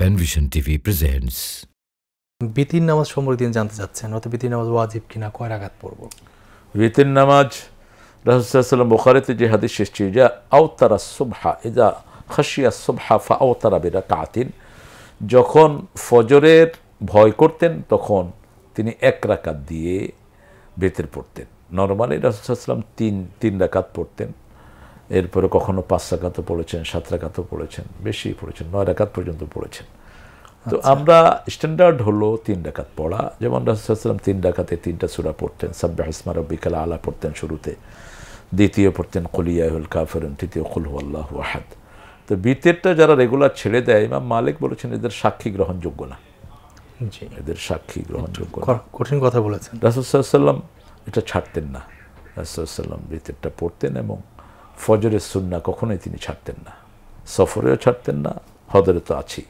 Panvision TV presents বিতির নামাজ সম্পর্কে তিনি জানতে চাচ্ছেন হয়তো বিতির নামাজ ওয়াজিব কিনা কয় রাখাত পড়ব বিতির নামাজ রাহুসাল্লাম বোখারিতে যে হাদিস এসেছে যা আওতারা সুবহা ইদা খাসিয়া সুবহা ফা আওতারা বেরা কাতিন যখন ফজরের ভয় করতেন তখন তিনি এক রাকাত দিয়ে বেতের পড়তেন নর্মালি রাসুলসাল্লাম তিন তিন রাকাত পড়তেন এরপরে কখনো পাঁচ রাখাত পড়েছেন সাত রাখাত পড়েছেন বেশি পড়েছেন নয় রাখাত পর্যন্ত পড়েছেন তো আচ্ছা। আমরা স্ট্যান্ডার্ড হলো তিন ডাকাত পড়া যেমন রাসুলাম তিন ডাকাতে তিনটা সুরা পড়তেন সাব্বাহ হাসমার বিকাল আলা পড়তেন শুরুতে দ্বিতীয় পড়তেন কলিয়াহুল কাফেরুন তৃতীয় কুলহু আল্লাহ আহাদ তো বিতেরটা যারা রেগুলার ছেড়ে দেয় ইমাম মালিক বলেছেন এদের সাক্ষী গ্রহণযোগ্য না এদের সাক্ষী গ্রহণযোগ্য কঠিন কথা বলেছেন রাসুসাল্লাম এটা ছাড়তেন না রাসুসাল্লাম বিতেরটা পড়তেন এবং ফজরের সুন্না কখনোই তিনি ছাড়তেন না সফরেও ছাড়তেন না হদরে তো আছেই